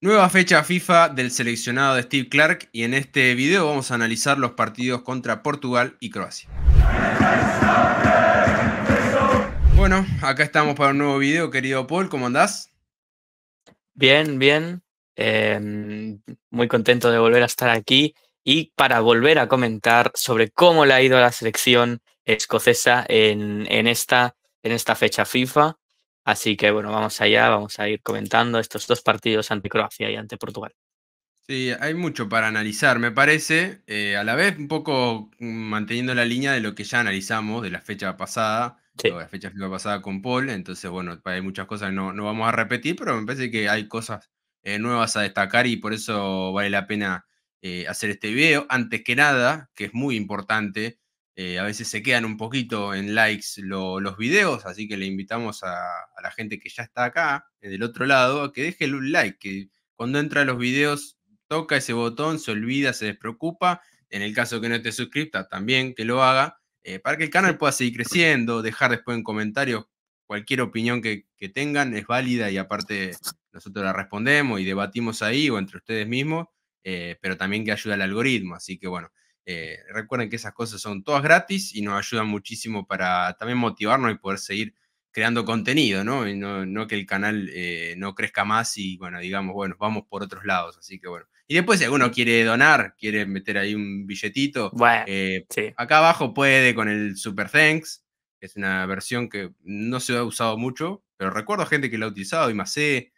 Nueva fecha FIFA del seleccionado de Steve Clark y en este video vamos a analizar los partidos contra Portugal y Croacia. Bueno, acá estamos para un nuevo video, querido Paul, ¿cómo andás? Bien, bien. Em, muy contento de volver a estar aquí y para volver a comentar sobre cómo le ha ido a la selección escocesa en, esta, en esta fecha FIFA. Así que bueno, vamos allá, vamos a ir comentando estos dos partidos ante Croacia y ante Portugal. Sí, hay mucho para analizar, me parece, eh, a la vez un poco mm, manteniendo la línea de lo que ya analizamos de la fecha pasada, de la fecha pasada con Paul, entonces bueno, hay muchas cosas que no, no vamos a repetir, pero me parece que hay cosas eh, nuevas a destacar y por eso vale la pena eh, hacer este video. Antes que nada, que es muy importante, eh, a veces se quedan un poquito en likes los videos, así que le invitamos a, la gente que ya está acá, eh, del otro lado, a que deje un like, que cuando entra los videos toca ese botón, se olvida, se despreocupa. En el caso que no esté suscripta, también que lo haga, eh, para que el canal pueda seguir creciendo, dejar después en comentarios cualquier opinión que, tengan, es válida y aparte nosotros la respondemos y debatimos ahí o entre ustedes mismos, pero también que ayuda al algoritmo. Así que bueno, eh, recuerden que esas cosas son todas gratis y nos ayudan muchísimo para también motivarnos y poder seguir creando contenido, ¿no? Y no, que el canal eh, no crezca más y, bueno, digamos, bueno, vamos por otros lados. Así que, bueno. Y después, si alguno quiere donar, quiere meter ahí un billetito, eh, acá abajo puede con el Super Thanks, que es una versión que no se ha usado mucho, pero recuerdo gente que la ha utilizado, y más sé,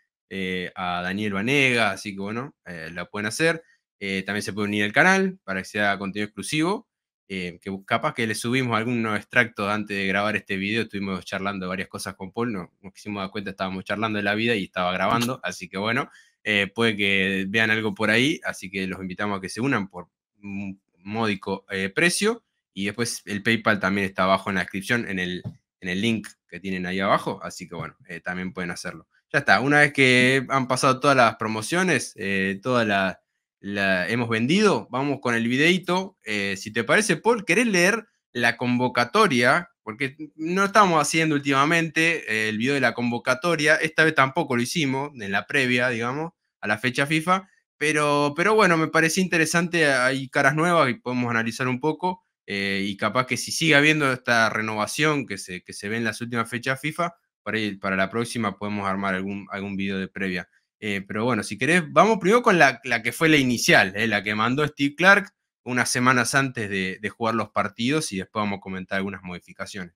a Daniel Vanega, así que, bueno, la pueden hacer. Eh, también se puede unir al canal para que sea contenido exclusivo. Eh, que capaz que le subimos algunos extractos antes de grabar este video. Estuvimos charlando varias cosas con Paul. nos quisimos cuenta, estábamos charlando de la vida y estaba grabando. Así que bueno, eh, puede que vean algo por ahí. Así que los invitamos a que se unan por un módico precio. Y después el PayPal también está abajo en la descripción, en el, en el link que tienen ahí abajo. Así que bueno, también pueden hacerlo. Ya está, una vez que han pasado todas las promociones, todas las la hemos vendido. Vamos con el videito. Eh, si te parece, Paul, ¿querés leer la convocatoria? Porque no estamos haciendo últimamente eh, el video de la convocatoria. Esta vez tampoco lo hicimos, en la previa, digamos, a la fecha FIFA. Pero, pero bueno, me parece interesante. Hay caras nuevas y podemos analizar un poco. Eh, y capaz que si sigue habiendo esta renovación que se, que se ve en las últimas fechas FIFA, para, ir, para la próxima podemos armar algún, algún video de previa. Eh, pero bueno, si querés, vamos primero con la, que fue la inicial, eh, la que mandó Steve Clark unas semanas antes de, jugar los partidos y después vamos a comentar algunas modificaciones.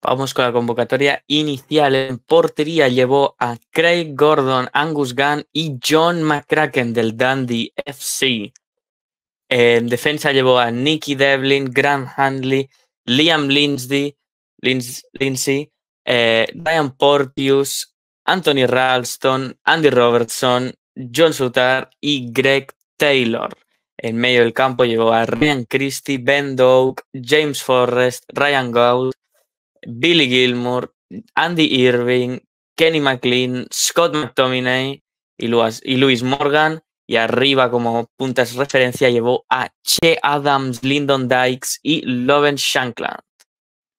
Vamos con la convocatoria inicial. En portería llevó a Craig Gordon, Angus Gunn y John McCracken del Dundee FC. En defensa llevó a Nicky Devlin, Grant Handley, Liam Lindsay, Lindsay eh, Portius, Anthony Ralston, Andy Robertson, John Sutar y Greg Taylor. En medio del campo llevó a Ryan Christie, Ben Doug, James Forrest, Ryan Gould, Billy Gilmour, Andy Irving, Kenny McLean, Scott McTominay y Luis Morgan. Y arriba, como puntas de referencia, llevó a Che Adams, Lyndon Dykes y Loven Shankland.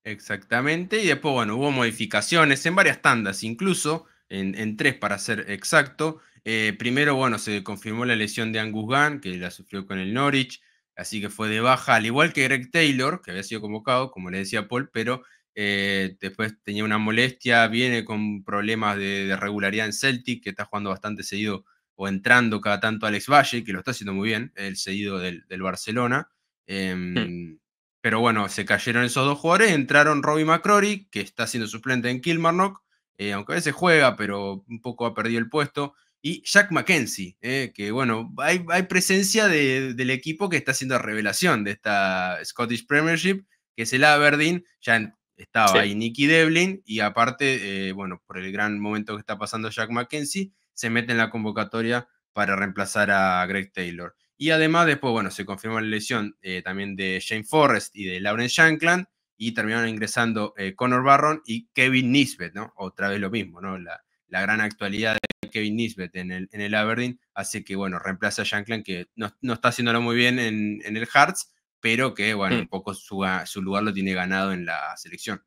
Exactamente, y después, bueno, hubo modificaciones en varias tandas, incluso en, tres para ser exacto. Eh, primero, bueno, se confirmó la lesión de Angus Gunn, que la sufrió con el Norwich, así que fue de baja, al igual que Greg Taylor, que había sido convocado, como le decía Paul, pero eh, después tenía una molestia, viene con problemas de, regularidad en Celtic, que está jugando bastante seguido o entrando cada tanto Alex Valle, que lo está haciendo muy bien, el seguido del, Barcelona. Em, pero bueno, se cayeron esos dos jugadores, entraron Robbie McCrory, que está siendo suplente en Kilmarnock, eh, aunque a veces juega, pero un poco ha perdido el puesto. Y Jack McKenzie, eh, que bueno, hay, presencia del equipo que está haciendo revelación de esta Scottish Premiership, que es el Aberdeen, ya estaba ahí Nicky Devlin, y aparte, eh, bueno, por el gran momento que está pasando Jack McKenzie, se mete en la convocatoria para reemplazar a Greg Taylor. Y además, después, bueno, se confirmó la lesión también de Shane Forrest y de Lauren Shankland, y terminaron ingresando eh, Connor Barron y Kevin Nisbet, ¿no? Otra vez lo mismo, ¿no? La, gran actualidad de Kevin Nisbet en el, en el Aberdeen, hace que bueno, reemplaza a Shankland que no, está haciéndolo muy bien en, el Hearts, pero que bueno, hmm. un poco su, lugar lo tiene ganado en la selección.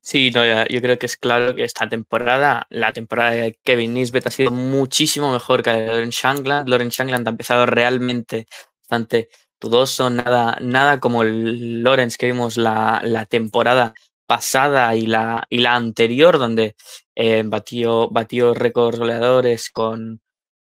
Sí, yo creo que es claro que esta temporada, la temporada de Kevin Nisbet ha sido muchísimo mejor que la de Lauren Shankland. Lauren Shankland ha empezado realmente bastante dudoso, nada, nada como el Lawrence que vimos la, temporada pasada y la, y la anterior, donde eh, batió, batió récords goleadores con,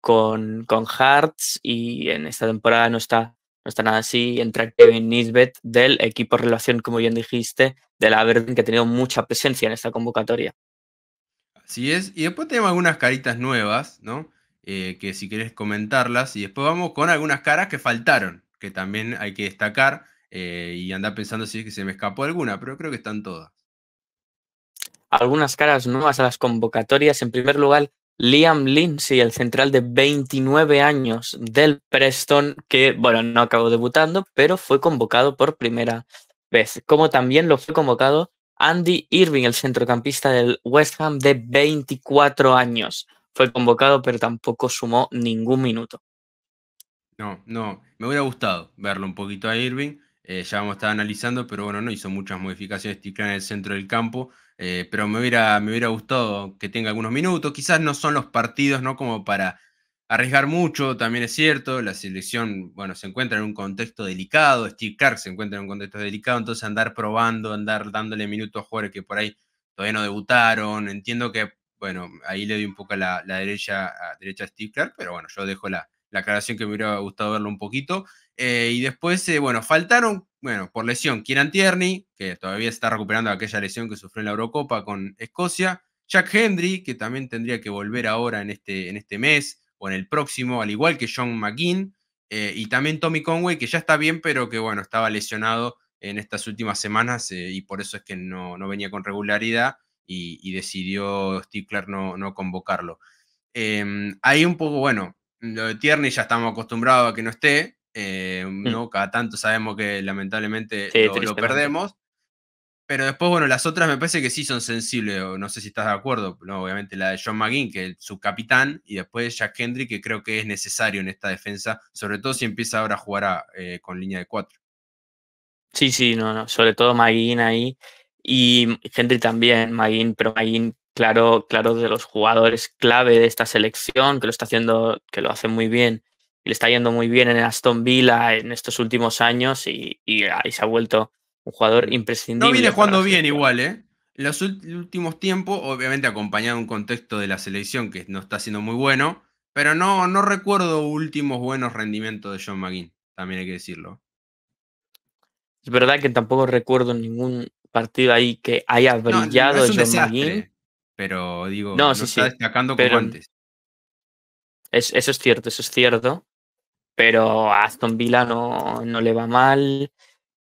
con, Hearts y en esta temporada no está, no está nada así. Entra Kevin Nisbet del equipo relación, como bien dijiste, de la Aberdeen, que ha tenido mucha presencia en esta convocatoria. Así es, y después tenemos algunas caritas nuevas, ¿no? Eh, que si querés comentarlas, y después vamos con algunas caras que faltaron que también hay que destacar eh, y andar pensando si es que se me escapó alguna, pero creo que están todas. Algunas caras nuevas a las convocatorias. En primer lugar, Liam Lindsay, el central de 29 años del Preston, que, bueno, no acabó debutando, pero fue convocado por primera vez. Como también lo fue convocado Andy Irving, el centrocampista del West Ham de 24 años. Fue convocado, pero tampoco sumó ningún minuto. No, no, me hubiera gustado verlo un poquito a Irving. Eh, ya vamos a analizando, pero bueno, no hizo muchas modificaciones Clark en el centro del campo. Eh, pero me hubiera, me hubiera gustado que tenga algunos minutos. Quizás no son los partidos, ¿no? Como para arriesgar mucho, también es cierto. La selección, bueno, se encuentra en un contexto delicado. Steve Clark se encuentra en un contexto delicado. Entonces, andar probando, andar dándole minutos a jugadores que por ahí todavía no debutaron. Entiendo que, bueno, ahí le doy un poco la, derecha, a, derecha a Steve Clark, pero bueno, yo dejo la, la aclaración que me hubiera gustado verlo un poquito. Eh, y después, eh, bueno, faltaron, bueno, por lesión, Kieran Tierney, que todavía está recuperando aquella lesión que sufrió en la Eurocopa con Escocia. Jack Hendry, que también tendría que volver ahora en este, en este mes o en el próximo, al igual que John McGinn. Eh, y también Tommy Conway, que ya está bien, pero que bueno, estaba lesionado en estas últimas semanas y por eso es que no, venía con regularidad y, decidió Stickler no, no convocarlo. Em, ahí un poco, bueno, lo de Tierney ya estamos acostumbrados a que no esté. Eh, mm. ¿no? Cada tanto sabemos que lamentablemente lo, perdemos. Pero después, bueno, las otras me parece que sí son sensibles, no sé si estás de acuerdo. obviamente la de John McGinn, que es su capitán, y después Jack Hendry, que creo que es necesario en esta defensa, sobre todo si empieza ahora a jugar eh, con línea de cuatro. Sí, sí, no, no, sobre todo McGinn ahí. Y Hendry también, Magin, pero Magin claro, claro de los jugadores clave de esta selección, que lo está haciendo, que lo hace muy bien, y le está yendo muy bien en Aston Villa en estos últimos años y, ahí se ha vuelto un jugador imprescindible. No viene jugando bien igual, ¿eh? Los últimos tiempos, obviamente acompañado de un contexto de la selección que no está siendo muy bueno, pero no, no recuerdo últimos buenos rendimientos de John McGinn, también hay que decirlo. Es verdad que tampoco recuerdo ningún partido ahí que haya brillado John McGinn pero digo, no, está destacando como antes. eso es cierto, eso es cierto. Pero a Aston Villa no, no, le va mal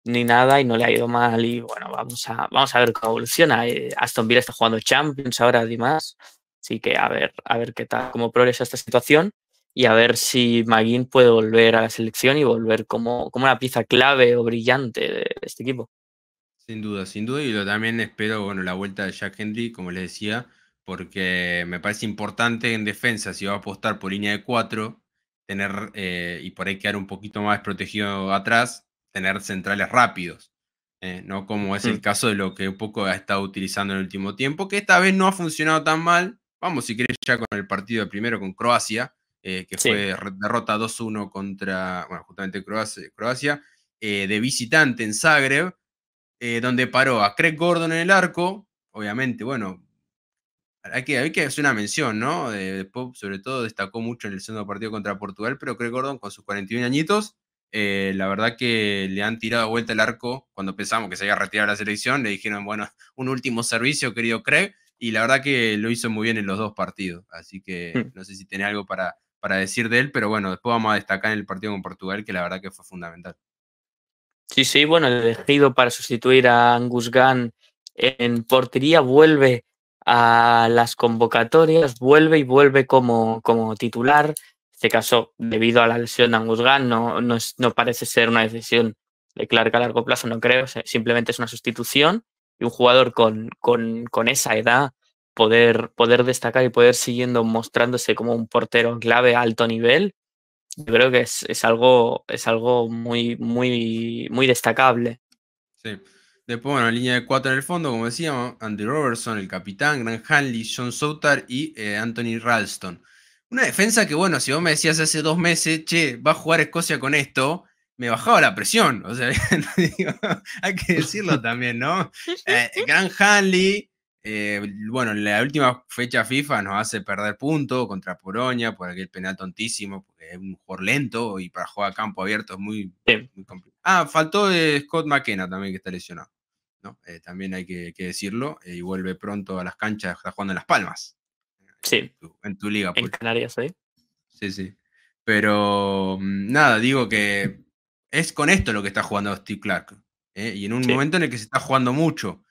ni nada y no le ha ido mal. Y bueno, vamos a, vamos a ver cómo evoluciona. Eh, Aston Villa está jugando Champions ahora además. Así que a ver, a ver qué tal, cómo progresa esta situación y a ver si Maguín puede volver a la selección y volver como, como una pieza clave o brillante de este equipo. Sin duda, sin duda, y yo también espero, bueno, la vuelta de Jack Henry, como les decía, porque me parece importante en defensa, si va a apostar por línea de cuatro, tener, eh, y por ahí quedar un poquito más protegido atrás, tener centrales rápidos, eh, ¿no? Como es el caso de lo que un poco ha estado utilizando en el último tiempo, que esta vez no ha funcionado tan mal. Vamos, si querés, ya con el partido primero con Croacia, eh, que fue derrota 2-1 contra, bueno, justamente Croacia, Croacia de visitante en Zagreb, eh, donde paró a Craig Gordon en el arco, obviamente, bueno, hay que, hay que hacer una mención, ¿no? De Pop, sobre todo, destacó mucho en el segundo partido contra Portugal, pero Craig Gordon con sus 41 añitos, eh, la verdad que le han tirado vuelta el arco cuando pensamos que se iba a retirar la selección, le dijeron, bueno, un último servicio, querido Craig, y la verdad que lo hizo muy bien en los dos partidos, así que hmm. no sé si tiene algo para, para decir de él, pero bueno, después vamos a destacar en el partido con Portugal, que la verdad que fue fundamental. Sí, sí, bueno, el elegido para sustituir a Angus Gunn en portería vuelve a las convocatorias, vuelve y vuelve como, titular. En este caso, debido a la lesión de Angus Gunn, no, parece ser una decisión de Clark a largo plazo, no creo, simplemente es una sustitución y un jugador con, esa edad poder, poder destacar y poder siguiendo mostrándose como un portero clave a alto nivel yo creo que es, algo, es algo muy, muy, muy destacable. Sí. Después, bueno, línea de cuatro en el fondo, como decíamos, Andy Robertson, el capitán, Grant Hanley, John Soutar y eh, Anthony Ralston. Una defensa que, bueno, si vos me decías hace dos meses, che, va a jugar Escocia con esto, me bajaba la presión. O sea, hay que decirlo también, ¿no? Eh, Grant Hanley, eh, bueno, bueno, la última fecha FIFA nos hace perder puntos contra Polonia por aquel penal tontísimo, porque es un jugador lento y para jugar campo abierto es muy, complicado. Ah, faltó eh, Scott McKenna también que está lesionado. ¿no? Eh, también hay que, decirlo. y vuelve pronto a las canchas, está jugando en Las Palmas. Sí. En tu, liga. En pues. Canarias, ¿eh? Sí, sí. Pero mm, nada, digo que es con esto lo que está jugando Steve Clark. Y en un momento en el que se está jugando mucho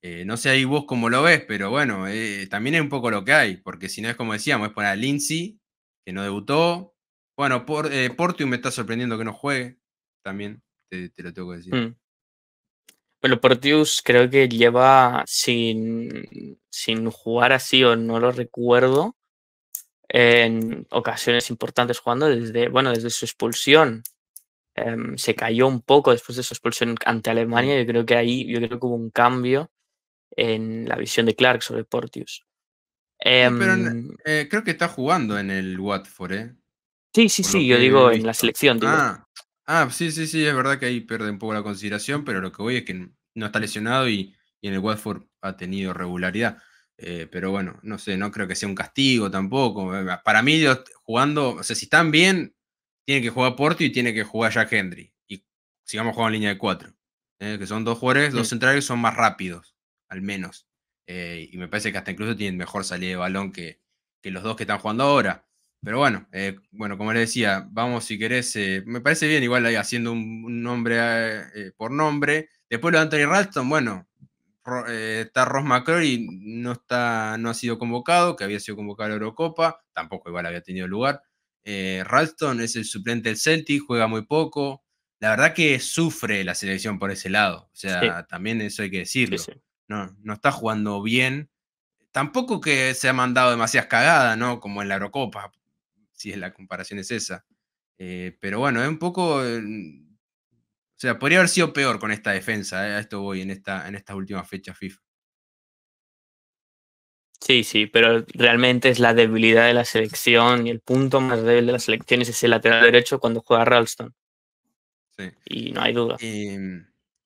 eh, no sé ahí vos cómo lo ves, pero bueno, eh, también es un poco lo que hay, porque si no es como decíamos, es poner a Lindsay, que no debutó. Bueno, por, eh, me está sorprendiendo que no juegue, también te, lo tengo que decir. Mm. Bueno, Portius creo que lleva sin, sin jugar así o no lo recuerdo en ocasiones importantes jugando desde, bueno, desde su expulsión. Em, se cayó un poco después de su expulsión ante Alemania. Yo creo que ahí yo creo que hubo un cambio en la visión de Clark sobre Portius. Em, eh, creo que está jugando en el Watford, ¿eh? Sí, sí, sí, yo digo en la selección. Ah, ah, sí, sí, sí, es verdad que ahí pierde un poco la consideración, pero lo que voy es que no está lesionado y, en el Watford ha tenido regularidad. Eh, pero bueno, no sé, no creo que sea un castigo tampoco. Eh, para mí, jugando, o sea, si están bien, tiene que jugar Portius y tiene que jugar Jack Hendry, Y sigamos jugando en línea de cuatro. que son dos jugadores, los dos centrales son más rápidos al menos. Eh, y me parece que hasta incluso tienen mejor salida de balón que, los dos que están jugando ahora. Pero bueno, eh, bueno, como les decía, vamos si querés, eh, me parece bien igual ahí haciendo un, nombre por nombre. Después lo de Anthony Ralston, bueno, está Ross McCrory, no, está, no ha sido convocado, que había sido convocado a la Eurocopa, tampoco igual había tenido lugar. Ralston es el suplente del Celtic, juega muy poco. La verdad que sufre la selección por ese lado, o sea, también eso hay que decirlo no, no está jugando bien. Tampoco que se ha mandado demasiadas cagadas, ¿no? Como en la Eurocopa, si la comparación es esa. Eh, pero bueno, es un poco. Eh, o sea, podría haber sido peor con esta defensa. Eh, a esto voy en, esta, en estas últimas fechas FIFA. Sí, sí, pero realmente es la debilidad de la selección y el punto más débil de las selección es el lateral derecho cuando juega Ralston. Sí. Y no hay duda. Mm,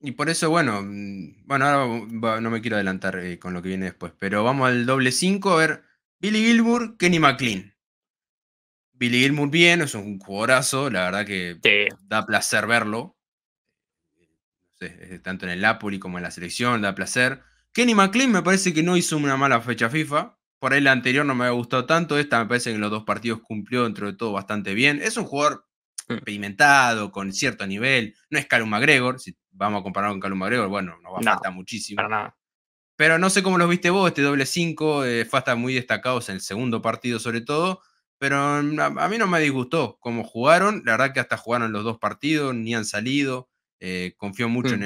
y por eso, bueno, mm, bueno, no me quiero adelantar eh, con lo que viene después, pero vamos al doble 5 a ver Billy Gilmour, Kenny McLean. Billy Gilmour bien, es un jugadorazo, la verdad que da placer verlo. tanto en el Napoli como en la selección, da placer. Kenny McLean me parece que no hizo una mala fecha FIFA. Por ahí la anterior no me había gustado tanto, esta me parece que en los dos partidos cumplió dentro de todo bastante bien. Es un jugador mm. experimentado, con cierto nivel. No es Calum McGregor, si vamos a comparar con Calum McGregor, bueno, nos va a faltar muchísimo. nada. Pero no sé cómo lo viste vos, este doble 5, eh, fue muy destacados en el segundo partido sobre todo, pero a, mí no me disgustó cómo jugaron, la verdad que hasta jugaron los dos partidos, ni han salido, eh, confío mucho hmm.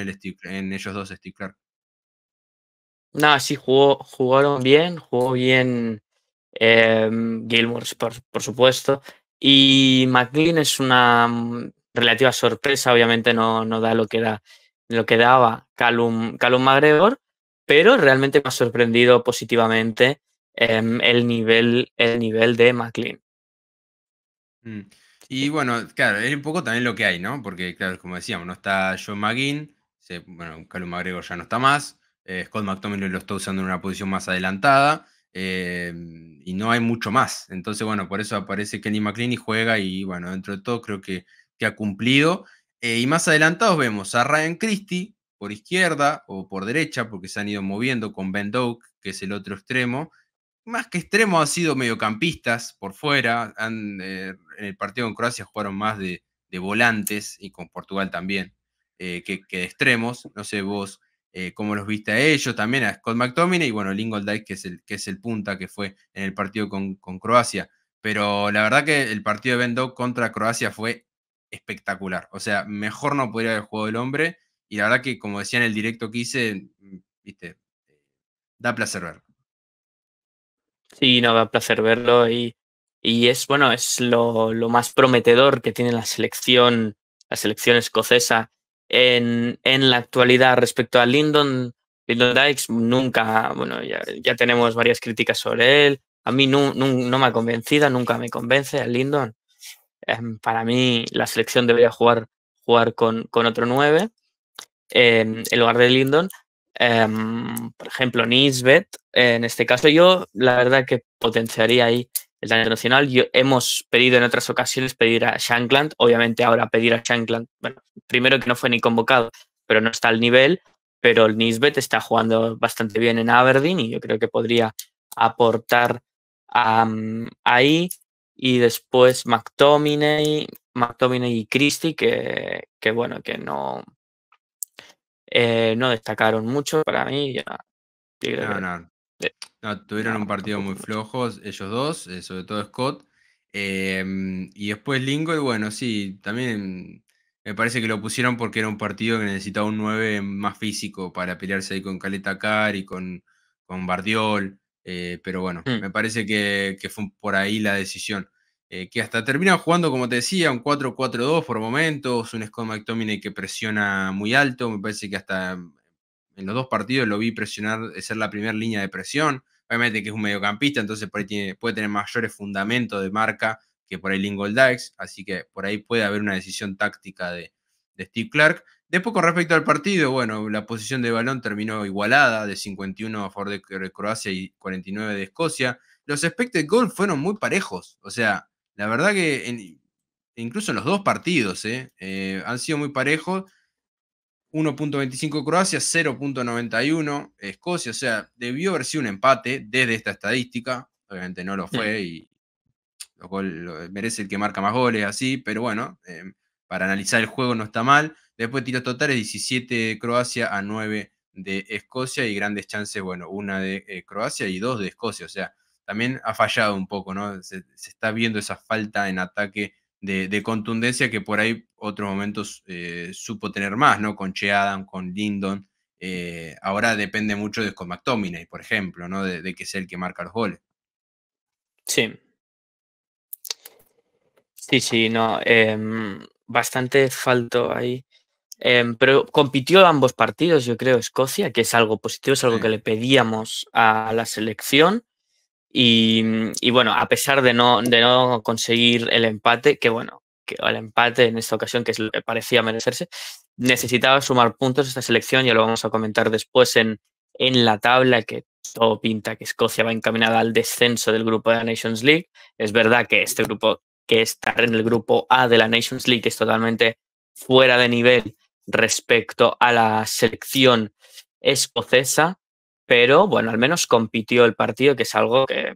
en, ellos dos, Steve Clark. No, sí, jugó, jugaron bien, jugó bien eh, por, supuesto, y McLean es una relativa sorpresa, obviamente no, no da lo que lo que daba Calum, Calum McGregor, pero realmente me ha sorprendido positivamente em, el, nivel, el nivel de McLean. Mm. Y bueno, claro, es un poco también lo que hay, ¿no? Porque, claro, como decíamos, no está John McGinn, bueno, Calum magregor ya no está más, eh, Scott McTominay lo está usando en una posición más adelantada, em, y no hay mucho más. Entonces, bueno, por eso aparece Kenny McLean y juega, y bueno, dentro de todo creo que que ha cumplido. Eh, y más adelantados vemos a Ryan Christie por izquierda o por derecha, porque se han ido moviendo con Ben Doak, que es el otro extremo. Más que extremo han sido mediocampistas por fuera. Eh, en el partido con Croacia jugaron más de, volantes y con Portugal también, eh, que, de extremos. No sé vos cómo los viste a ellos, también a Scott McTominay y bueno, Lingoldike, que es el, que es el punta que fue en el partido con, Croacia. Pero la verdad que el partido de Ben Doak contra Croacia fue espectacular. O sea, mejor no podría haber juego el hombre. Y la verdad que, como decía en el directo que hice, viste, da placer verlo. Sí, no, da placer verlo. Y, es, bueno, es lo, más prometedor que tiene la selección, la selección escocesa en, la actualidad respecto a Lyndon. Lyndon Dykes nunca, bueno, ya, tenemos varias críticas sobre él. A mí no, no, no me ha convencido, nunca me convence a Lyndon. Em, para mí la selección debería jugar, jugar con, otro 9 em, en lugar de Lindon. Em, por ejemplo, Nisbet, en este caso yo la verdad que potenciaría ahí el daño nacional. Yo, hemos pedido en otras ocasiones pedir a Shankland, obviamente ahora pedir a Shankland, bueno, primero que no fue ni convocado, pero no está al nivel, pero el Nisbet está jugando bastante bien en Aberdeen y yo creo que podría aportar ahí y después McTominay, y Christie, que, bueno, que no, eh, no destacaron mucho para mí. tuvieron un partido muy flojo ellos dos, eh, sobre todo Scott. Eh, y después y bueno, sí, también me parece que lo pusieron porque era un partido que necesitaba un 9 más físico para pelearse ahí con Caleta Car y con, con Bardiol. Eh, pero bueno, mm. me parece que, fue por ahí la decisión. Eh, que hasta terminan jugando, como te decía, un 4-4-2 por momentos, un Scott McTominay que presiona muy alto. Me parece que hasta mm, en los dos partidos lo vi presionar, eh, ser la primera línea de presión. Obviamente que es un mediocampista, entonces por ahí puede tener mayores fundamentos de marca que por ahí Lingold Dykes. Así que por ahí puede haber una decisión táctica de Steve Clark. Después, con respecto al partido, bueno, la posición de balón terminó igualada, de 51 a favor de Croacia y 49 de Escocia. Los de goals fueron muy parejos. O sea, la verdad que incluso en los dos partidos ¿eh? Eh, han sido muy parejos. 1.25 Croacia, 0.91 Escocia. O sea, debió haber sido un empate desde esta estadística. Obviamente no lo fue y lo, merece el que marca más goles, así. Pero bueno, eh, para analizar el juego no está mal. Después tiros totales, 17 de Croacia a 9 de Escocia y grandes chances, bueno, una de eh, Croacia y dos de Escocia. O sea, también ha fallado un poco, ¿no? Se, está viendo esa falta en ataque de, contundencia que por ahí otros momentos eh, supo tener más, ¿no? Con Che Adam, con Lindon. Eh, ahora depende mucho de Scott McTominay, por ejemplo, ¿no? De, de que sea el que marca los goles. Sí. Sí, sí, no. Em, bastante falto ahí. Em, pero compitió ambos partidos, yo creo, Escocia, que es algo positivo, es algo que le pedíamos a la selección. Y, bueno, a pesar de no, de no conseguir el empate, que bueno, que el empate en esta ocasión, que parecía merecerse, necesitaba sumar puntos esta selección, ya lo vamos a comentar después en, en la tabla, que todo pinta que Escocia va encaminada al descenso del grupo de la Nations League. Es verdad que este grupo, que estar en el grupo A de la Nations League es totalmente fuera de nivel respecto a la selección escocesa, pero bueno, al menos compitió el partido, que es algo que eh,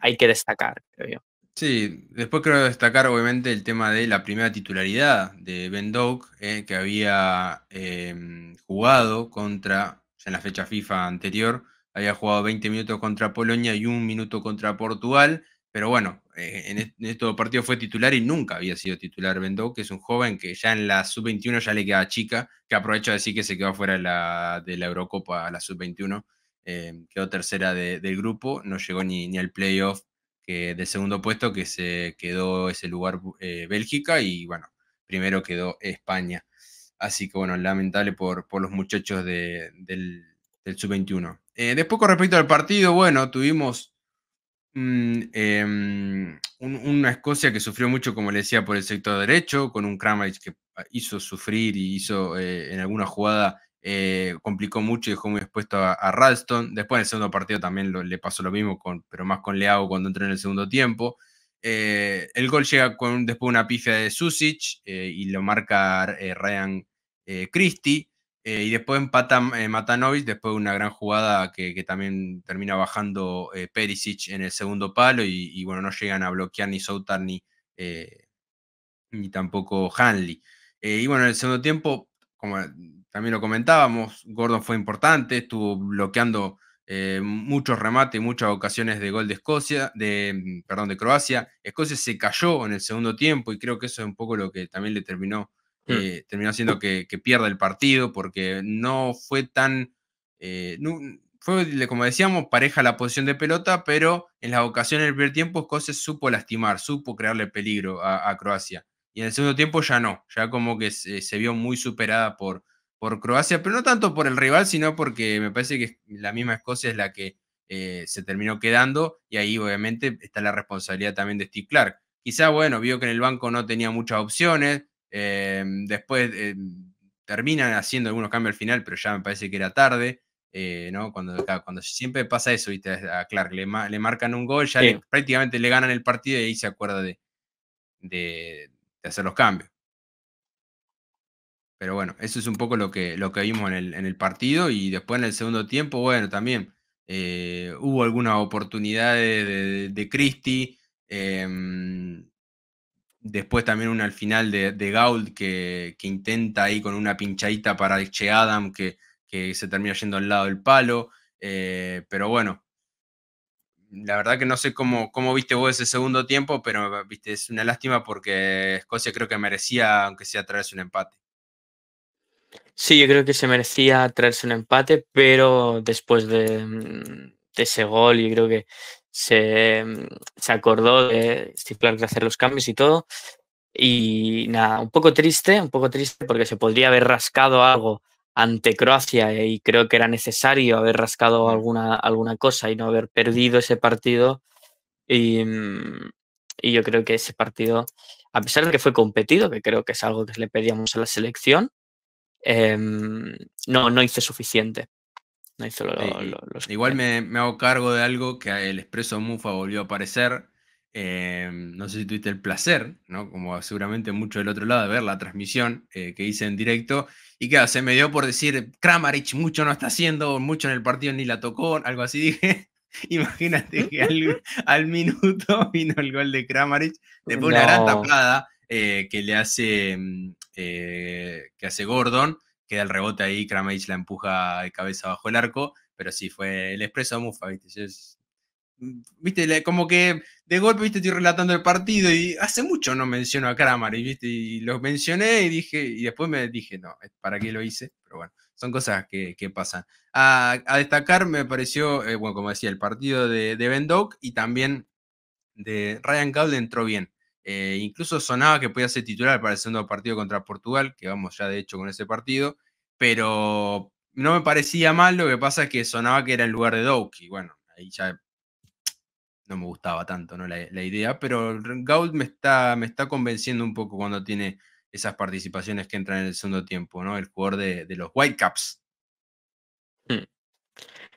hay, que destacar, yo. Sí, después quiero destacar obviamente el tema de la primera titularidad de Ben Dog, eh, que había em, jugado contra, en la fecha FIFA anterior, había jugado 20 minutos contra Polonia y un minuto contra Portugal, pero bueno, eh, en, este partido fue titular y nunca había sido titular Bendou, que es un joven que ya en la sub-21 ya le queda chica, que aprovecho de decir que se quedó fuera de la, Eurocopa a la sub-21, eh, quedó tercera del grupo, no llegó ni, ni al playoff que, de segundo puesto, que se quedó ese lugar eh, Bélgica y bueno, primero quedó España. Así que bueno, lamentable por, los muchachos de, del, sub-21. después con respecto al partido, bueno, tuvimos Mm, em, una Escocia que sufrió mucho, como le decía, por el sector derecho, con un Kramaric que ah, hizo sufrir y hizo eh, en alguna jugada, eh, complicó mucho y dejó muy expuesto a, Ralston. Después en el segundo partido también le pasó lo mismo, con, pero más con Leao cuando entró en el segundo tiempo. Eh, el gol llega con, después de una pifia de Susic y lo marca Ryan Christie. Eh, y después empata eh, Matanovic, después una gran jugada que, también termina bajando eh, Perisic en el segundo palo y, bueno, no llegan a bloquear ni Soutar ni, ni tampoco Hanley. y bueno, en el segundo tiempo, como también lo comentábamos, Gordon fue importante, estuvo bloqueando muchos remates y muchas ocasiones de gol de Escocia, de, mm, perdón, de Croacia. Escocia se cayó en el segundo tiempo y creo que eso es un poco lo que también le terminó Mm. Eh, terminó siendo que, pierda el partido porque no fue tan... Eh, fue, como decíamos, pareja la posición de pelota, pero en las ocasiones del primer tiempo Escocia supo lastimar, supo crearle peligro a, Croacia. Y en el segundo tiempo ya no, ya como que se, vio muy superada por, por Croacia, pero no tanto por el rival, sino porque me parece que la misma Escocia es la que eh, se terminó quedando y ahí obviamente está la responsabilidad también de Steve Clark. Quizá, bueno, vio que en el banco no tenía muchas opciones, eh, después eh, terminan haciendo algunos cambios al final, pero ya me parece que era tarde. Eh, ¿no? Cuando, cuando siempre pasa eso, ¿viste? a Clark le, marcan un gol, ya prácticamente le ganan el partido y ahí se acuerda de, hacer los cambios. Pero bueno, eso es un poco lo que, lo que vimos en el, partido y después en el segundo tiempo, bueno, también hubo algunas oportunidades de, de, de Christie. Después también una al final de, de que, intenta ahí con una pinchadita para Che Adam que, se termina yendo al lado del palo. Eh, pero bueno, la verdad que no sé cómo, viste vos ese segundo tiempo, pero viste, es una lástima porque Escocia creo que merecía, aunque sea traerse un empate. Sí, yo creo que se merecía traerse un empate, pero después de, de ese gol, yo creo que Mm, se, acordó de hacer los cambios y todo. Y nada, un poco triste, un poco triste porque se podría haber rascado algo ante Croacia y creo que era necesario haber rascado alguna, alguna cosa y no haber perdido ese partido. Mm, y, yo creo que ese partido, a pesar de que fue competido, que creo que es algo que le pedíamos a la selección, em, no, no hizo suficiente. Eh, igual me, hago cargo de algo que el Expreso Mufa volvió a aparecer. Em, no sé si tuviste el placer, ¿no? como seguramente mucho del otro lado, de ver la transmisión eh, que hice en directo. Y que se me dio por decir, Kramarich, mucho no está haciendo, mucho en el partido ni la tocó, algo así dije. Imagínate que al, minuto vino el gol de Kramarich, después una gran tapada eh, que le hace, mm, que hace Gordon queda el rebote ahí, Kramage la empuja de cabeza bajo el arco, pero sí, fue el expreso Mufa, ¿viste? Mm, como que de golpe, viste, estoy relatando el partido y hace mucho no menciono a Kramer, viste, y los mencioné y dije, y después me dije, no, ¿para qué lo hice? Pero bueno, son cosas que, pasan. A, destacar me pareció, eh, bueno, como decía, el partido de, de Ben y también de Ryan Cowell entró bien. Eh, incluso sonaba que podía ser titular para el segundo partido contra Portugal, que vamos ya de hecho con ese partido, pero no me parecía mal, lo que pasa es que sonaba que era el lugar de Doki. Bueno, ahí ya no me gustaba tanto ¿no? la, idea, pero Gaul me está, me está convenciendo un poco cuando tiene esas participaciones que entran en el segundo tiempo, ¿no? El jugador de, los Whitecaps. Hmm.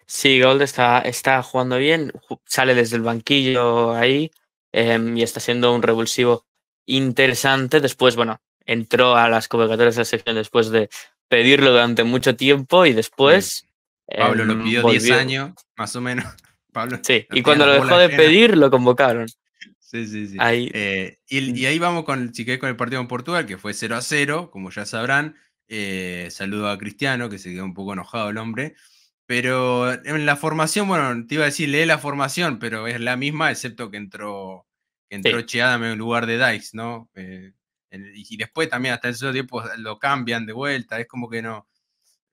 Sí, Gold está, está jugando bien, sale desde el banquillo ahí, Em, y está siendo un revulsivo interesante. Después, bueno, entró a las convocatorias de la sección después de pedirlo durante mucho tiempo y después... Pablo lo em, pidió 10 años, más o menos. Pablo, sí, y cuando lo dejó de pedir, lo convocaron. Sí, sí, sí. Eh, y, ahí vamos con, si con el partido en Portugal, que fue 0 a 0, como ya sabrán. Eh, saludo a Cristiano, que se quedó un poco enojado el hombre. Pero en la formación, bueno, te iba a decir, lee la formación, pero es la misma, excepto que entró, Che entró en lugar de Dice, ¿no? Eh, y después también hasta el tiempo eh, lo cambian de vuelta, es como que no.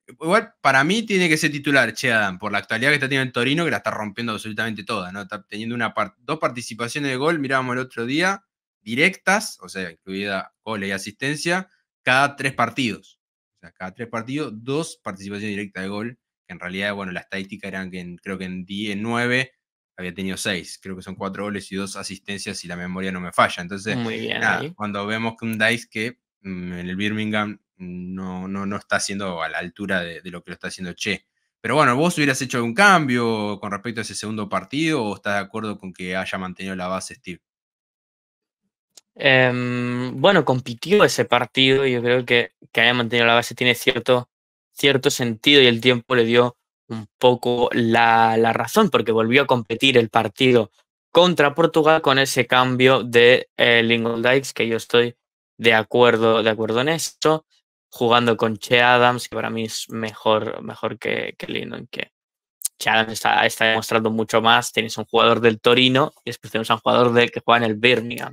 Igual, para mí tiene que ser titular Che Adam, por la actualidad que está teniendo en Torino, que la está rompiendo absolutamente toda, ¿no? Está teniendo una dos participaciones de gol, mirábamos el otro día, directas, o sea, incluida gol y asistencia, cada tres partidos. O sea, cada tres partidos, dos participaciones directas de gol en realidad, bueno, la estadística eran que creo que en 10, 9 había tenido 6, creo que son 4 goles y 2 asistencias y la memoria no me falla. Entonces, cuando vemos que un Dice que mm, en el Birmingham no, no, está haciendo a la altura de, lo que lo está haciendo Che. Pero bueno, ¿vos hubieras hecho algún cambio con respecto a ese segundo partido o estás de acuerdo con que haya mantenido la base Steve? Em, bueno, compitió ese partido y yo creo que que haya mantenido la base tiene cierto cierto sentido y el tiempo le dio un poco la, la razón, porque volvió a competir el partido contra Portugal con ese cambio de eh, que yo estoy de acuerdo, de acuerdo en esto, jugando con Che Adams, que para mí es mejor, mejor que, que Lindon, que Che Adams está, demostrando mucho más, tienes un jugador del Torino y después tienes un jugador de que juega en el Birmingham.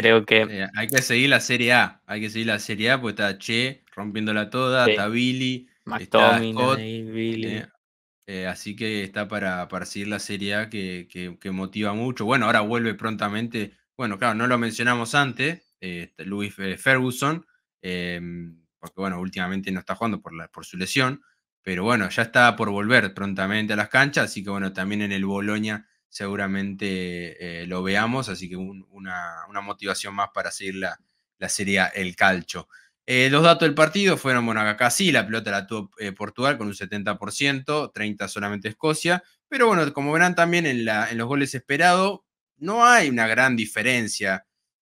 Creo que. Eh, hay que seguir la Serie A. Hay que seguir la Serie A porque está Che rompiéndola toda, está Billy, está Scott, eh, eh, así que está para, para seguir la Serie A que, que, motiva mucho. Bueno, ahora vuelve prontamente. Bueno, claro, no lo mencionamos antes, este, Luis Ferguson, em, porque bueno, últimamente no está jugando por, la, por su lesión, pero bueno, ya está por volver prontamente a las canchas, así que bueno, también en el Boloña seguramente eh, lo veamos, así que una, motivación más para seguir la, serie El Calcho. Eh, los datos del partido fueron, bueno, acá sí, la pelota la tuvo eh, Portugal con un 70%, 30% solamente Escocia, pero bueno, como verán también en, en los goles esperados, no hay una gran diferencia.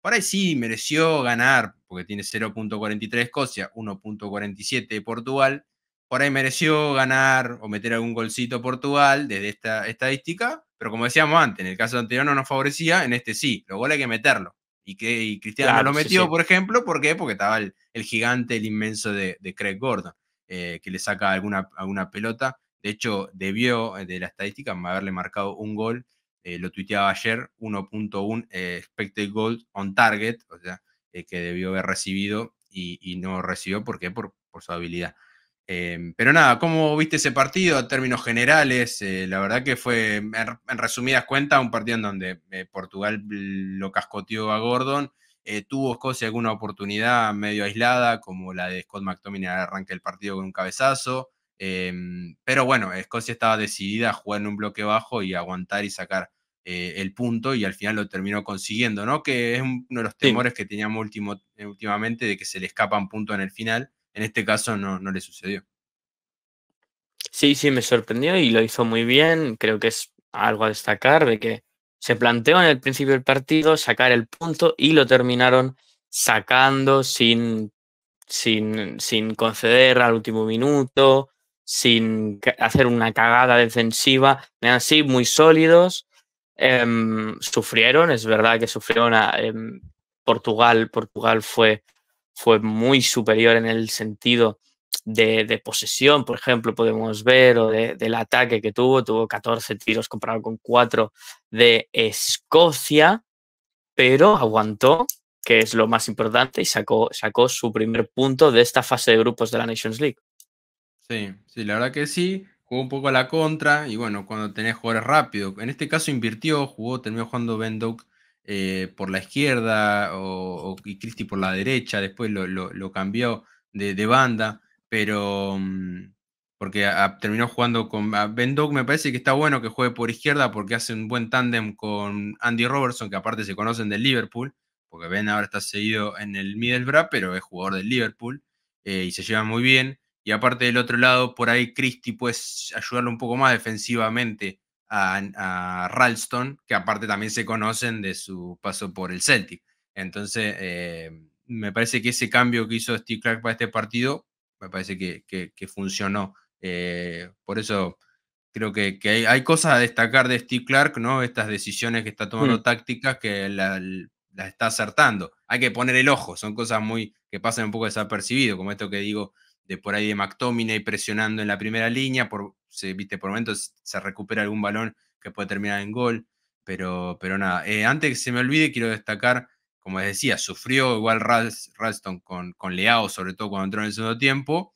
Por ahí sí, mereció ganar, porque tiene 0.43 Escocia, 1.47 Portugal. Por ahí mereció ganar o meter algún golcito Portugal desde esta estadística, pero como decíamos antes, en el caso anterior no nos favorecía, en este sí, los goles hay que meterlo. Y que Cristiano no lo metió, por ejemplo, ¿por qué? Porque estaba el, gigante, el inmenso de, Craig Gordon, eh, que le saca alguna, alguna pelota. De hecho, debió eh, de la estadística haberle marcado un gol. Eh, lo tuiteaba ayer, 1.1 expected goal on target, o sea, que debió haber recibido y, no recibió, ¿por qué? Por, por su habilidad. Em, pero nada, ¿cómo viste ese partido a términos generales? Eh, la verdad que fue, en, resumidas cuentas, un partido en donde eh, Portugal lo cascoteó a Gordon. Eh, tuvo Escocia alguna oportunidad medio aislada, como la de Scott McTominay al arranque del partido con un cabezazo. Em, pero bueno, Escocia estaba decidida a jugar en un bloque bajo y aguantar y sacar el punto, y al final lo terminó consiguiendo, ¿no? Que es uno de los temores que teníamos último, últimamente de que se le escapan puntos en el final en este caso no, le sucedió. Sí, sí, me sorprendió y lo hizo muy bien. Creo que es algo a destacar de que se planteó en el principio del partido sacar el punto y lo terminaron sacando sin, sin, conceder al último minuto, sin hacer una cagada defensiva. así muy sólidos. Em, sufrieron, es verdad que sufrieron. A, em, Portugal, Portugal fue fue muy superior en el sentido de, posesión, por ejemplo, podemos ver, o del ataque que tuvo, tuvo 14 tiros comparado con 4 de Escocia, pero aguantó, que es lo más importante, y sacó, sacó su primer punto de esta fase de grupos de la Nations League. Sí, sí, la verdad que sí, jugó un poco a la contra, y bueno, cuando tenés jugadores rápidos, en este caso invirtió, jugó, terminó jugando Ben eh, por la izquierda o, o, y Cristi por la derecha, después lo, cambió de, banda, pero mm, porque terminó jugando con Ben Dog, me parece que está bueno que juegue por izquierda porque hace un buen tándem con Andy Robertson, que aparte se conocen del Liverpool, porque Ben ahora está seguido en el Middlesbrough, pero es jugador del Liverpool eh, y se lleva muy bien. Y aparte del otro lado, por ahí Christie puede ayudarlo un poco más defensivamente a, Ralston, que aparte también se conocen de su paso por el Celtic. Entonces, eh, me parece que ese cambio que hizo Steve Clark para este partido, me parece que, que, funcionó. Eh, por eso creo que, que hay, hay, cosas a destacar de Steve Clark, ¿no? Estas decisiones que está tomando mm. tácticas que las la está acertando. Hay que poner el ojo, son cosas muy que pasan un poco desapercibido, como esto que digo de por ahí de McTominay presionando en la primera línea, por, se, viste, por momentos se recupera algún balón que puede terminar en gol, pero, pero nada. Eh, antes que se me olvide, quiero destacar, como les decía, sufrió igual Ralston con, con Leao, sobre todo cuando entró en el segundo tiempo,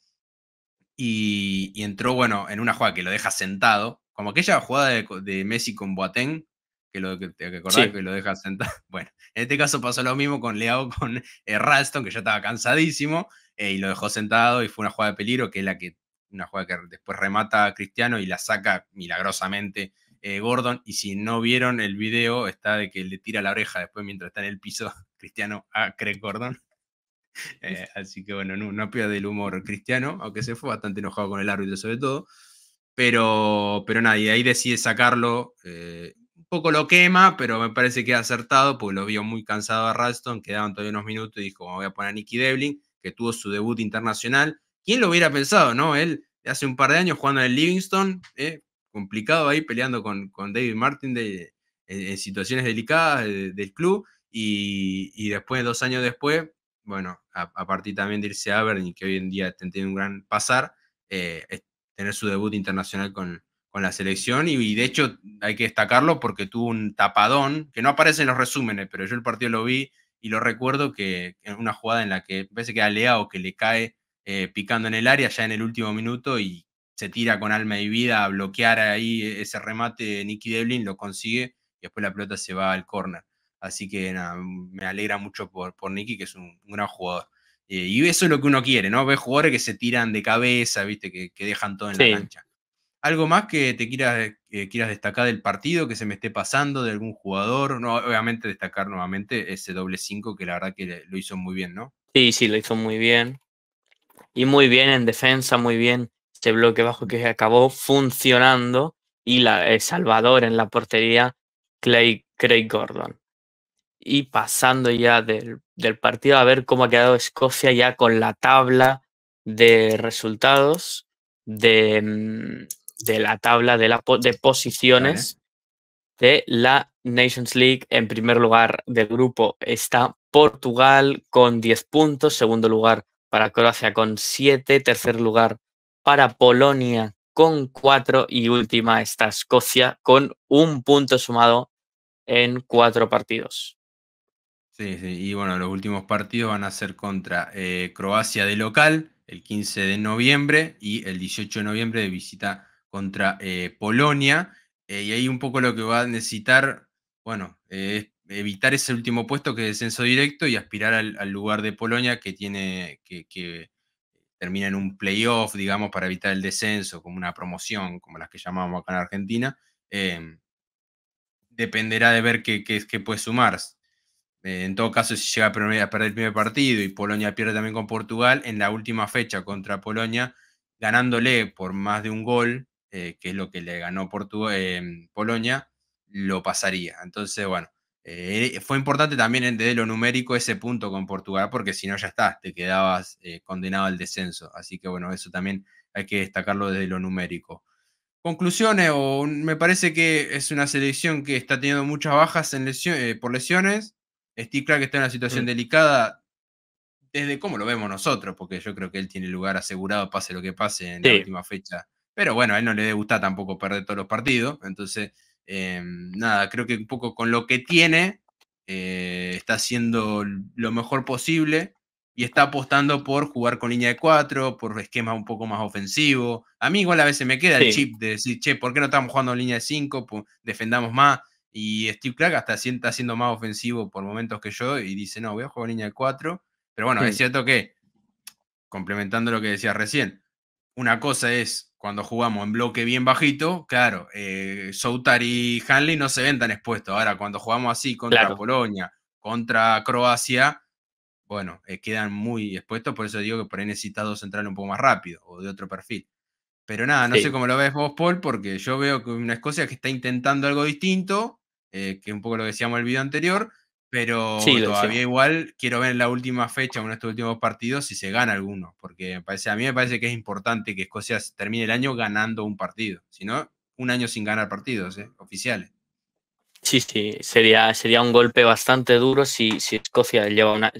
y, entró, bueno, en una jugada que lo deja sentado, como aquella jugada de, Messi con Boateng, que lo que, que, que lo deja sentado. Bueno, en este caso pasó lo mismo con Leao, con eh, Ralston, que ya estaba cansadísimo, eh, y lo dejó sentado, y fue una jugada de peligro, que es la que una jugada que después remata a Cristiano y la saca milagrosamente eh, Gordon. Y si no vieron el video, está de que le tira la oreja después mientras está en el piso Cristiano a Craig Gordon. Eh, así que bueno, no, no pierde el humor Cristiano, aunque se fue bastante enojado con el árbitro sobre todo. Pero, pero nadie, ahí decide sacarlo. Eh, un poco lo quema, pero me parece que ha acertado, porque lo vio muy cansado a Ralston, quedaban todavía unos minutos y dijo, voy a poner a Nicky Devlin, que tuvo su debut internacional, ¿Quién lo hubiera pensado, no? Él hace un par de años jugando en el Livingston, eh, complicado ahí peleando con, David Martin en, situaciones delicadas del, club. Y, después, dos años después, bueno, a, partir también de irse a Aberdeen, que hoy en día tiene un gran pasar, eh, tener su debut internacional con, la selección. Y, de hecho, hay que destacarlo porque tuvo un tapadón, que no aparece en los resúmenes, pero yo el partido lo vi y lo recuerdo que es una jugada en la que parece que ha Leao que le cae eh, picando en el área ya en el último minuto y se tira con alma y vida a bloquear ahí e-, ese remate. Nicky Devlin lo consigue y después la pelota se va al corner Así que me alegra mucho por, por Nicky, que es un, gran jugador. Eh, y eso es lo que uno quiere, ¿no? Ver jugadores que se tiran de cabeza, ¿viste? Que, dejan todo en la cancha. ¿Algo más que te quieras, quieras destacar del partido, que se me esté pasando de algún jugador? No, obviamente destacar nuevamente ese doble 5 que la verdad que lo hizo muy bien, ¿no? Sí, sí, lo hizo muy bien y muy bien en defensa, muy bien ese bloque bajo que acabó funcionando y la, el Salvador en la portería, Clay, Craig Gordon. Y pasando ya del, partido a ver cómo ha quedado Escocia ya con la tabla de resultados de, mm, la tabla de, la, de posiciones de la Nations League. En primer lugar del grupo está Portugal con 10 puntos, segundo lugar para Croacia con 7, tercer lugar para Polonia con 4 y última está Escocia con un punto sumado en cuatro partidos. Sí, sí, y bueno, los últimos partidos van a ser contra eh, Croacia de local el 15 de noviembre y el 18 de noviembre de visita contra eh, Polonia. Eh, y ahí un poco lo que va a necesitar, bueno, es evitar ese último puesto que es descenso directo y aspirar al, lugar de Polonia que tiene que, termina en un playoff, digamos, para evitar el descenso, como una promoción, como las que llamamos acá en Argentina, eh, dependerá de ver qué, qué, qué puede sumarse. Eh, en todo caso, si llega a perder el primer partido y Polonia pierde también con Portugal, en la última fecha contra Polonia, ganándole por más de un gol, eh, que es lo que le ganó Polonia, lo pasaría. Entonces, bueno, eh, fue importante también desde lo numérico ese punto con Portugal, porque si no ya estás te quedabas eh, condenado al descenso. Así que bueno, eso también hay que destacarlo desde lo numérico. Conclusiones, o me parece que es una selección que está teniendo muchas bajas eh, por lesiones. Steve que está en una situación mm. delicada desde cómo lo vemos nosotros, porque yo creo que él tiene lugar asegurado, pase lo que pase en la última fecha. Pero bueno, a él no le gusta tampoco perder todos los partidos, entonces Em, nada, creo que un poco con lo que tiene eh, está haciendo lo mejor posible y está apostando por jugar con línea de cuatro, por esquema un poco más ofensivo. A mí igual a veces me queda el chip de decir, che, ¿por qué no estamos jugando línea de cinco? defendamos más. Y Steve Clark hasta está siendo más ofensivo por momentos que yo y dice, no, voy a jugar línea de cuatro. Pero bueno, es cierto que, complementando lo que decías recién, una cosa es cuando jugamos en bloque bien bajito, claro, eh, Soutar y Hanley no se ven tan expuestos. Ahora, cuando jugamos así contra Polonia, contra Croacia, bueno, eh, quedan muy expuestos, por eso digo que por ahí necesitas dos centrales un poco más rápido o de otro perfil. Pero nada, no sé cómo lo ves vos, Paul, porque yo veo que una Escocia que está intentando algo distinto, eh, que un poco lo decíamos en el video anterior, pero todavía igual quiero ver en la última fecha, en estos últimos partidos, si se gana alguno. Porque parece, a mí me parece que es importante que Escocia termine el año ganando un partido. Si no, un año sin ganar partidos ¿eh? oficiales. Sí, sí, sería, sería un golpe bastante duro si, si Escocia lleva una,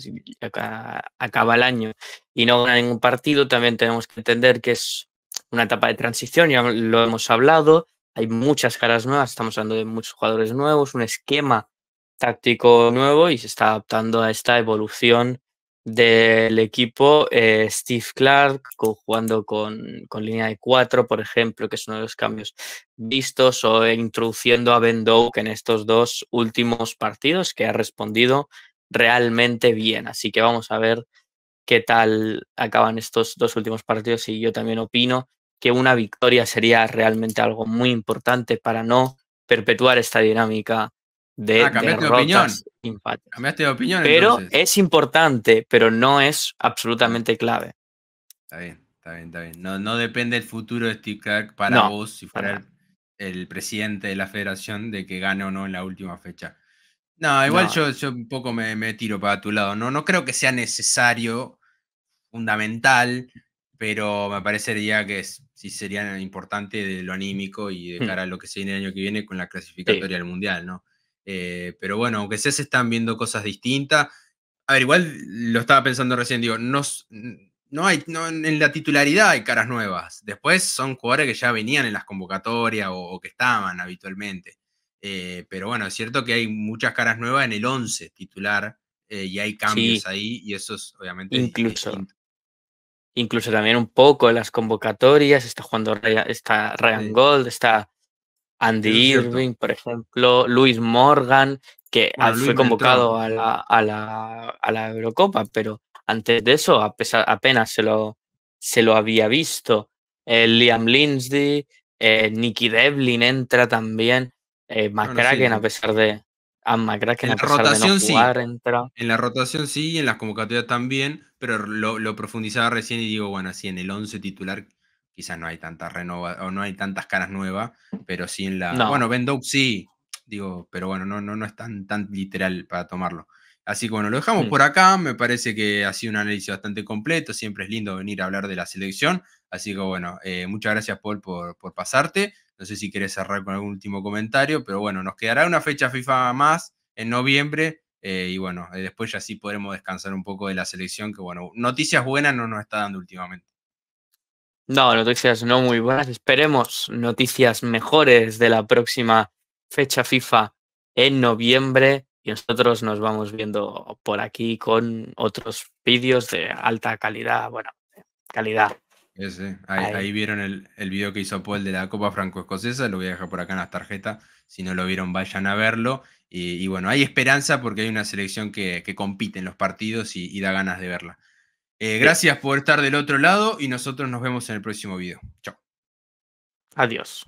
acaba el año y no gana ningún partido. También tenemos que entender que es una etapa de transición, ya lo hemos hablado. Hay muchas caras nuevas, estamos hablando de muchos jugadores nuevos, un esquema táctico nuevo y se está adaptando a esta evolución del equipo. Eh, Steve Clark jugando con, con, línea de cuatro, por ejemplo, que es uno de los cambios vistos, o introduciendo a Ben Doak en estos dos últimos partidos que ha respondido realmente bien. Así que vamos a ver qué tal acaban estos dos últimos partidos y yo también opino que una victoria sería realmente algo muy importante para no perpetuar esta dinámica de ah, derrotas de opinión. Pero es importante, pero no es absolutamente clave. Está bien, está bien, está bien. No, depende el futuro de Steve Clark para vos, si fuera el, presidente de la federación, de que gane o no en la última fecha. No, igual Yo, yo un poco me, tiro para tu lado. No, no creo que sea necesario, fundamental, pero me parecería que sí sería importante de lo anímico y de hmm. cara a lo que se viene el año que viene con la clasificatoria del Mundial, ¿no? Eh, pero bueno, aunque se están viendo cosas distintas. A ver, igual lo estaba pensando recién, digo, no, no hay, no, en la titularidad hay caras nuevas. Después son jugadores que ya venían en las convocatorias o, que estaban habitualmente. Eh, pero bueno, es cierto que hay muchas caras nuevas en el 11 titular eh, y hay cambios ahí y eso es obviamente incluso incluso también un poco en las convocatorias está jugando Ryan, Ryan Gold está Andy Irving, por ejemplo, Luis Morgan, que fue convocado a la, a, Eurocopa, pero antes de eso apenas se lo, se lo había visto. Eh, Liam Lindsay, eh, Nicky Devlin entra también, eh, McCracken a pesar de... A McCracken no jugar, entra. En la rotación sí, en las convocatorias también, pero lo, lo profundizaba recién y digo, bueno, así en el 11 titular, quizás no hay tantas renova o no hay tantas caras nuevas, pero sí en la. Bueno, Ben sí, digo, pero bueno, no, no, no es tan, tan literal para tomarlo. Así que bueno, lo dejamos por acá. Me parece que ha sido un análisis bastante completo. Siempre es lindo venir a hablar de la selección. Así que bueno, eh, muchas gracias, Paul, por, por pasarte. No sé si quieres cerrar con algún último comentario, pero bueno, nos quedará una fecha FIFA más en noviembre. Eh, y bueno, eh, después ya sí podremos descansar un poco de la selección, que bueno, noticias buenas no nos está dando últimamente. No, noticias no muy buenas. Esperemos noticias mejores de la próxima fecha FIFA en noviembre. Y nosotros nos vamos viendo por aquí con otros vídeos de alta calidad. Bueno, calidad. Ahí, vieron el, el video que hizo Paul de la Copa Franco-Escocesa. Lo voy a dejar por acá en las tarjetas. Si no lo vieron, vayan a verlo. Y, bueno, hay esperanza porque hay una selección que, compite en los partidos y da ganas de verla. Eh, gracias por estar del otro lado y nosotros nos vemos en el próximo video. Chao. Adiós.